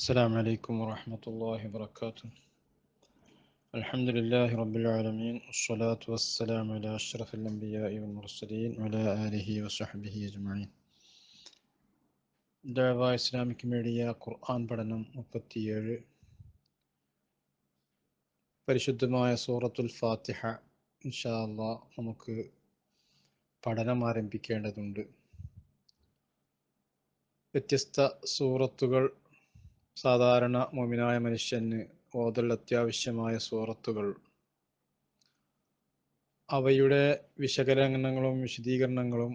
السلام عليكم ورحمة الله وبركاته الحمد لله رب العالمين والصلاة والسلام على أشرف الأنبياء والمرسلين وعلى آله وصحبه أجمعين دعوة إسلامك ميديا قرآن പഠനം മുപ്പത്തിയേഴ് പരിശുദ്ധമായ സൂറത്തുൽ ഫാത്തിഹ ഇൻഷാ അള്ളാ നമുക്ക് പഠനം ആരംഭിക്കേണ്ടതുണ്ട് വ്യത്യസ്ത സൂറത്തുകൾ സാധാരണ മുഅ്മിനായ മനുഷ്യന് ഓതൽ അത്യാവശ്യമായ സൂറത്തുകൾ അവയുടെ വിശകലനങ്ങളും വിശദീകരണങ്ങളും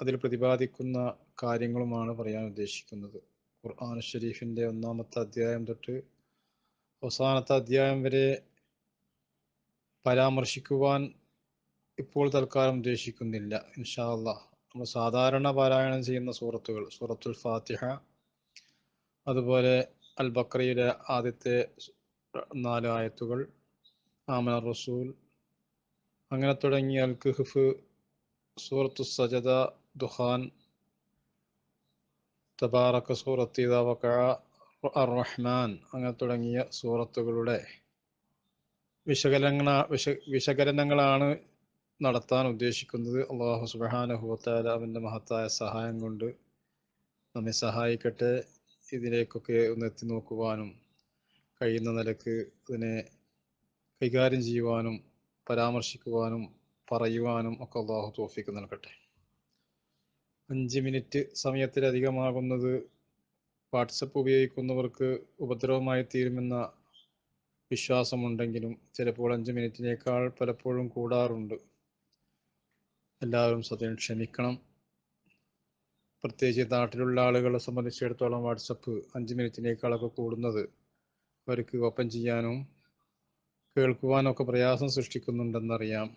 അതിൽ പ്രതിപാദിക്കുന്ന കാര്യങ്ങളുമാണ് പറയാൻ ഉദ്ദേശിക്കുന്നത് ഖുർആൻ ഷരീഫിൻ്റെ ഒന്നാമത്തെ അധ്യായം തൊട്ട് അവസാനത്തെ അധ്യായം വരെ പരാമർശിക്കുവാൻ ഇപ്പോൾ തൽക്കാലം ഉദ്ദേശിക്കുന്നില്ല ഇൻഷാ അള്ളാഹ് നമ്മൾ സാധാരണ പാരായണം ചെയ്യുന്ന സൂറത്തുകൾ സൂറത്തുൽ ഫാത്തിഹ അതുപോലെ അൽ ബക്രയുടെ ആദ്യത്തെ നാല് ആയത്തുകൾ ആമന റസൂൽ അങ്ങനെ തുടങ്ങി അൽ കിഹ്ഫ് സൂറത്തു സജദ ദുഹാൻ തബാറക്ക സൂറത്ത് ഇതാവക്ക അർ റഹ്മാൻ അങ്ങനെ തുടങ്ങിയ സൂറത്തുകളുടെ വിശകലന വിശ വിശകലനങ്ങളാണ് നടത്താൻ ഉദ്ദേശിക്കുന്നത് അള്ളാഹു സുബാനഹുത്താല അവൻ്റെ മഹത്തായ സഹായം കൊണ്ട് നമ്മെ സഹായിക്കട്ടെ ഇതിലേക്കൊക്കെ ഒന്ന് എത്തി നോക്കുവാനും കഴിയുന്ന നിലക്ക് ഇതിനെ കൈകാര്യം ചെയ്യുവാനും പരാമർശിക്കുവാനും പറയുവാനും ഒക്കെ അള്ളാഹു തോഫിക്ക് നൽകട്ടെ അഞ്ച് മിനിറ്റ് സമയത്തിലധികമാകുന്നത് വാട്സപ്പ് ഉപയോഗിക്കുന്നവർക്ക് ഉപദ്രവമായി തീരുമെന്ന വിശ്വാസമുണ്ടെങ്കിലും ചിലപ്പോൾ അഞ്ച് മിനിറ്റിനേക്കാൾ പലപ്പോഴും കൂടാറുണ്ട് എല്ലാവരും സ്വയം ക്ഷമിക്കണം പ്രത്യേകിച്ച് നാട്ടിലുള്ള ആളുകളെ സംബന്ധിച്ചിടത്തോളം വാട്സപ്പ് അഞ്ച് മിനിറ്റിനേക്കാളൊക്കെ കൂടുന്നത് അവർക്ക് ഓപ്പൺ ചെയ്യാനും കേൾക്കുവാനും ഒക്കെ പ്രയാസം സൃഷ്ടിക്കുന്നുണ്ടെന്നറിയാം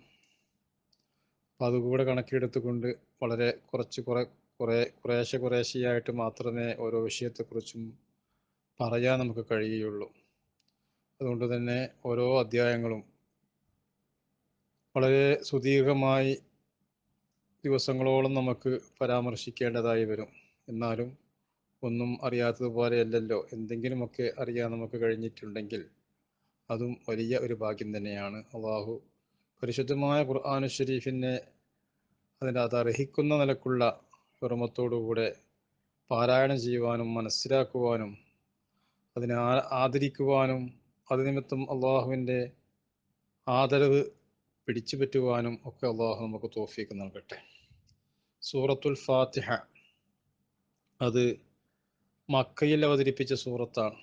അപ്പം അതുകൂടെ കണക്കിലെടുത്തുകൊണ്ട് വളരെ കുറച്ച് കുറെ കുറേ കുറേശ്ശെ കുറേശ്ശെയായിട്ട് മാത്രമേ ഓരോ വിഷയത്തെക്കുറിച്ചും പറയാൻ നമുക്ക് കഴിയുകയുള്ളൂ അതുകൊണ്ട് തന്നെ ഓരോ അധ്യായങ്ങളും വളരെ സുദീർഘമായി ദിവസങ്ങളോളം നമുക്ക് പരാമർശിക്കേണ്ടതായി വരും എന്നാലും ഒന്നും എന്തെങ്കിലും എന്തെങ്കിലുമൊക്കെ അറിയാൻ നമുക്ക് കഴിഞ്ഞിട്ടുണ്ടെങ്കിൽ അതും വലിയ ഒരു ഭാഗ്യം തന്നെയാണ് അള്ളാഹു പരിശുദ്ധമായ ഖുർആാനു അതിൻ്റെ അത് അർഹിക്കുന്ന നിലക്കുള്ള കൂടെ പാരായണം ചെയ്യുവാനും മനസ്സിലാക്കുവാനും അതിനെ ആദരിക്കുവാനും അത് നിമിത്തം അള്ളാഹുവിൻ്റെ ആദരവ് പിടിച്ചു പറ്റുവാനും ഒക്കെ അള്ളാഹു നമുക്ക് തോഫിക്ക് നൽകട്ടെ സൂറത്തുൽ ഫാത്തിഹ അത് മക്കയിൽ അവതരിപ്പിച്ച സൂറത്താണ്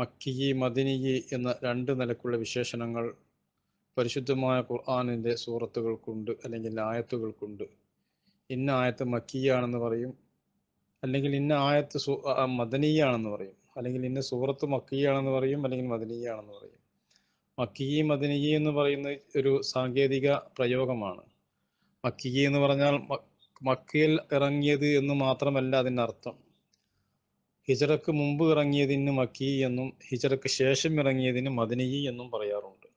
മക്കിയി മദിനിയി എന്ന രണ്ട് നിലക്കുള്ള വിശേഷണങ്ങൾ പരിശുദ്ധമായ ഖുർആാനിൻ്റെ സൂറത്തുകൾക്കുണ്ട് അല്ലെങ്കിൽ ആയത്തുകൾക്കുണ്ട് ഇന്ന ആയത്ത് മക്കിയാണെന്ന് പറയും അല്ലെങ്കിൽ ഇന്ന ആയത്ത് മദനീയാണെന്ന് പറയും അല്ലെങ്കിൽ ഇന്ന സൂറത്ത് മക്കിയാണെന്ന് പറയും അല്ലെങ്കിൽ മദനീയാണെന്ന് പറയും മക്കിയി മദനിയി എന്ന് പറയുന്ന ഒരു സാങ്കേതിക പ്രയോഗമാണ് മക്കിയി എന്ന് പറഞ്ഞാൽ മക്കയിൽ ഇറങ്ങിയത് എന്ന് മാത്രമല്ല അതിൻ്റെ അർത്ഥം ഹിജറക്ക് മുമ്പ് ഇറങ്ങിയതിന് മക്കി എന്നും ഹിജറക്ക് ശേഷം ഇറങ്ങിയതിന് മദനിയി എന്നും പറയാറുണ്ട്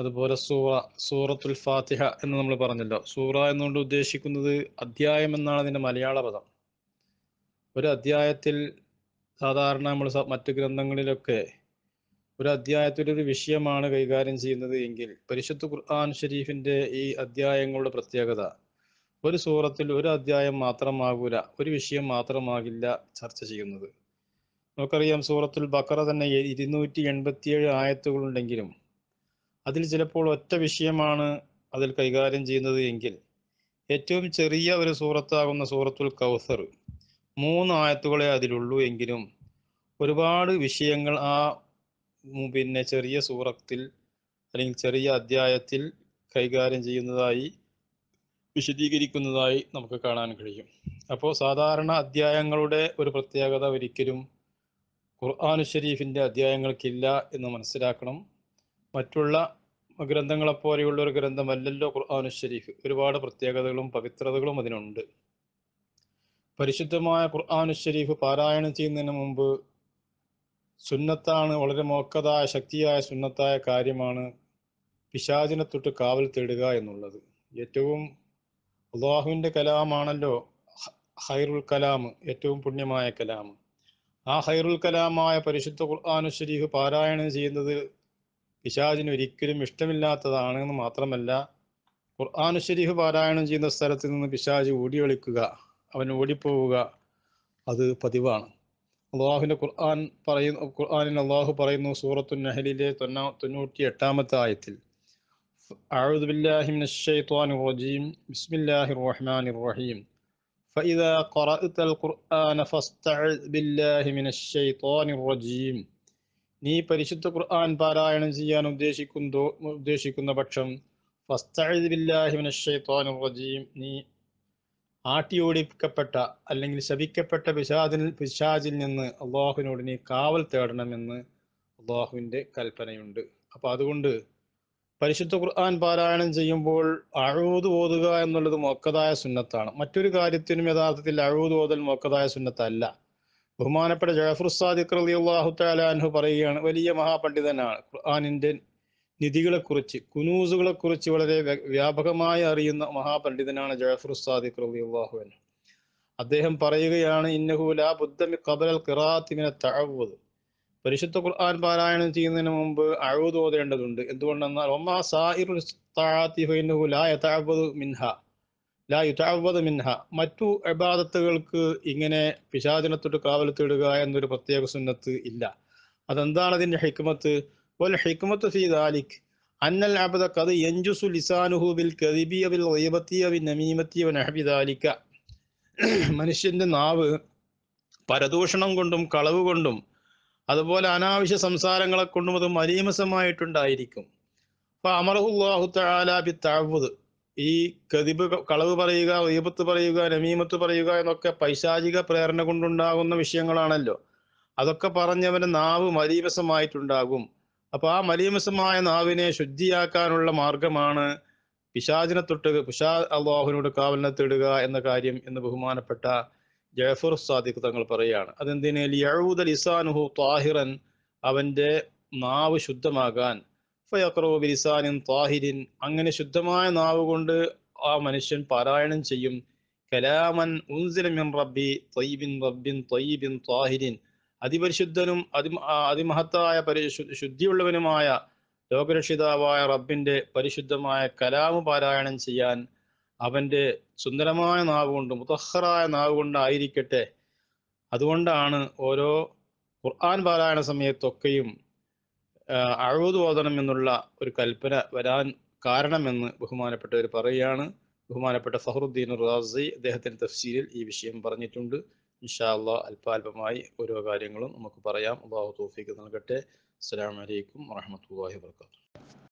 അതുപോലെ സൂറ സൂറത്തുൽ ഫാത്തിഹ എന്ന് നമ്മൾ പറഞ്ഞല്ലോ സൂറ എന്നുകൊണ്ട് ഉദ്ദേശിക്കുന്നത് അധ്യായം എന്നാണ് അതിൻ്റെ മലയാള പദം ഒരു അധ്യായത്തിൽ സാധാരണ നമ്മൾ മറ്റു ഗ്രന്ഥങ്ങളിലൊക്കെ ഒരു അധ്യായത്തിൽ ഒരു വിഷയമാണ് കൈകാര്യം ചെയ്യുന്നത് എങ്കിൽ പരിശുദ്ധ ഖുർആൻ ഷരീഫിന്റെ ഈ അധ്യായങ്ങളുടെ പ്രത്യേകത ഒരു സൂറത്തിൽ ഒരു അധ്യായം മാത്രമാകൂല ഒരു വിഷയം മാത്രമാകില്ല ചർച്ച ചെയ്യുന്നത് നമുക്കറിയാം സൂറത്തുൽ ബക്കറ തന്നെ ഇരുന്നൂറ്റി എൺപത്തിയേഴ് ആയത്തുകളുണ്ടെങ്കിലും അതിൽ ചിലപ്പോൾ ഒറ്റ വിഷയമാണ് അതിൽ കൈകാര്യം ചെയ്യുന്നത് എങ്കിൽ ഏറ്റവും ചെറിയ ഒരു സൂറത്താകുന്ന സൂറത്തുൽ കൗസർ മൂന്ന് ആയത്തുകളെ അതിലുള്ളൂ എങ്കിലും ഒരുപാട് വിഷയങ്ങൾ ആ പിന്നെ ചെറിയ സൂറത്തിൽ അല്ലെങ്കിൽ ചെറിയ അധ്യായത്തിൽ കൈകാര്യം ചെയ്യുന്നതായി വിശദീകരിക്കുന്നതായി നമുക്ക് കാണാൻ കഴിയും അപ്പോൾ സാധാരണ അധ്യായങ്ങളുടെ ഒരു പ്രത്യേകത ഒരിക്കലും ഖുർആാനു ഷെരീഫിൻ്റെ അധ്യായങ്ങൾക്കില്ല എന്ന് മനസ്സിലാക്കണം മറ്റുള്ള ഗ്രന്ഥങ്ങളെപ്പോലെയുള്ള ഒരു ഗ്രന്ഥമല്ലല്ലോ ഖുർആാനു ഷെരീഫ് ഒരുപാട് പ്രത്യേകതകളും പവിത്രതകളും അതിനുണ്ട് പരിശുദ്ധമായ ഖുർആാനു ഷെരീഫ് പാരായണം ചെയ്യുന്നതിന് മുമ്പ് സുന്നത്താണ് വളരെ മോക്കതായ ശക്തിയായ സുന്നത്തായ കാര്യമാണ് പിശാചിനെ തൊട്ട് കാവൽ തേടുക എന്നുള്ളത് ഏറ്റവും അള്ളാഹുവിൻ്റെ കലാമാണല്ലോ ഹൈറുൽ കലാം ഏറ്റവും പുണ്യമായ കലാം ആ ഹൈറുൽ കലാമായ പരിശുദ്ധ ഖുർആാനു ശരീഫ് പാരായണം ചെയ്യുന്നത് പിശാചിന് ഒരിക്കലും ഇഷ്ടമില്ലാത്തതാണ് എന്ന് മാത്രമല്ല ഖുർആാനു ശരീഫ് പാരായണം ചെയ്യുന്ന സ്ഥലത്ത് നിന്ന് പിശാജ് ഓടി അവൻ ഓടിപ്പോവുക അത് പതിവാണ് അള്ളാഹുവിൻ്റെ ഖുർആൻ പറയുന്നു ഖുർആനിൽ അള്ളാഹു പറയുന്നു സൂറത്തു നഹലിലെ തൊണ്ണാ തൊണ്ണൂറ്റി എട്ടാമത്തെ ആയത്തിൽ أعوذ بالله من الشيطان الرجيم بسم الله الرحمن الرحيم فإذا قرأت القرآن فاستعذ بالله من الشيطان الرجيم നീ പരിശുദ്ധ ഖുർആൻ പാരായണം ചെയ്യാൻ ഉദ്ദേശിക്കുന്നതോ ഉദ്ദേശിക്കുന്ന പക്ഷം ഫസ്തഅദ് ബില്ലാഹി മിനശ് റജീം നീ ആട്ടിയോടിക്കപ്പെട്ട അല്ലെങ്കിൽ ശപിക്കപ്പെട്ട പിശാദിൽ പിശാജിൽ നിന്ന് അള്ളാഹുവിനോട് നീ കാവൽ തേടണമെന്ന് അള്ളാഹുവിൻ്റെ കൽപ്പനയുണ്ട് അപ്പോൾ അതുകൊണ്ട് പരിശുദ്ധ ഖുർആൻ പാരായണം ചെയ്യുമ്പോൾ അഴുത് ഓതുക എന്നുള്ളത് മൊക്കതായ സുന്നത്താണ് മറ്റൊരു കാര്യത്തിനും യഥാർത്ഥത്തിൽ അഴുത് ഓതൽ മൊക്കതായ സുന്നത്തല്ല ബഹുമാനപ്പെട്ട ജഫറുസാദിഖ് റലി അള്ളാഹു താലാൻഹു പറയുകയാണ് വലിയ മഹാപണ്ഡിതനാണ് ഖുർആാനിൻ്റെ നിധികളെക്കുറിച്ച് കുനൂസുകളെക്കുറിച്ച് വളരെ വ്യാപകമായി അറിയുന്ന മഹാപണ്ഡിതനാണ് പണ്ഡിതനാണ് സാദിഖ് റബി അദ്ദേഹം പറയുകയാണ് ഇന്നഹുലാ ബുദ്ധമി കബലൽ ഖിറാത്തിമിനെ തഴവുത് പരിശുദ്ധ ഖുർആൻ പാരായണം ചെയ്യുന്നതിന് മുമ്പ് അഴുത് ഓതേണ്ടതുണ്ട് എന്തുകൊണ്ടെന്നാൽ ഒമാ സാഹിറുൽ ലാ യതഅവദു മിൻഹ ലാ യുതഅവദു മിൻഹ മറ്റു ഇബാദത്തുകൾക്ക് ഇങ്ങനെ പിശാചനത്തൊട്ട് കാവലത്തിടുക എന്നൊരു പ്രത്യേക സുന്നത്ത് ഇല്ല അതെന്താണ് അതിൻ്റെ ഹിക്മത്ത് والحكمة في ذلك أن العبد قد ينجس لسانه بالكذب بالغيبة بالنميمة ونحو ذلك മനുഷ്യന്റെ നാവ് പരദൂഷണം കൊണ്ടും കളവ് കൊണ്ടും അതുപോലെ അനാവശ്യ സംസാരങ്ങളെ കൊണ്ടും അത് മലീമസമായിട്ടുണ്ടായിരിക്കും അപ്പൊ അമറഹുല്ലാഹു തലാബി താവൂത് ഈ കതിബ് കളവ് പറയുക ഈപത്ത് പറയുക നമീമത്ത് പറയുക എന്നൊക്കെ പൈശാചിക പ്രേരണ കൊണ്ടുണ്ടാകുന്ന വിഷയങ്ങളാണല്ലോ അതൊക്കെ പറഞ്ഞവന് നാവ് മലീമസമായിട്ടുണ്ടാകും അപ്പോൾ ആ മലീമസമായ നാവിനെ ശുദ്ധിയാക്കാനുള്ള മാർഗമാണ് പിശാചിനെ തൊട്ട് പിശാ അള്ളാഹുവിനോട് കാവലിനെ തേടുക എന്ന കാര്യം എന്ന് ബഹുമാനപ്പെട്ട ജയഫുർ സാദിഖ് തങ്ങൾ പറയുകയാണ് അതെന്തിന് ലിയഴൂദ് ലിസാനുഹു താഹിറൻ അവന്റെ നാവ് ശുദ്ധമാകാൻ ഫയക്രോ ബിലിസാനിൻ താഹിരിൻ അങ്ങനെ ശുദ്ധമായ നാവ് കൊണ്ട് ആ മനുഷ്യൻ പാരായണം ചെയ്യും കലാമൻ ഉൻസിലമിൻ റബ്ബി തയ്യിബിൻ റബ്ബിൻ തയ്യിബിൻ താഹിരിൻ അതിപരിശുദ്ധനും അതി അതിമഹത്തായ പരിശു ശുദ്ധിയുള്ളവനുമായ ലോകരക്ഷിതാവായ റബ്ബിന്റെ പരിശുദ്ധമായ കലാമ പാരായണം ചെയ്യാൻ അവന്റെ സുന്ദരമായ നാവ് മുതഹറായ നാവ് കൊണ്ടായിരിക്കട്ടെ അതുകൊണ്ടാണ് ഓരോ ഖുർആൻ പാരായണ സമയത്തൊക്കെയും അഴുതു ഓതണം എന്നുള്ള ഒരു കൽപ്പന വരാൻ കാരണമെന്ന് ബഹുമാനപ്പെട്ടവർ പറയുകയാണ് ബഹുമാനപ്പെട്ട ഫഹറുദ്ദീൻ റാസി അദ്ദേഹത്തിന്റെ തഫ്സീലിൽ ഈ വിഷയം പറഞ്ഞിട്ടുണ്ട് ഇൻഷാല്ല അല്പാൽപമായി ഓരോ കാര്യങ്ങളും നമുക്ക് പറയാം അള്ളാഹു തോഫിക്ക് നൽകട്ടെ അസ്സലാമലൈക്കും വലൈക്കും വാഹമത്തല്ലാഹി വാത്തു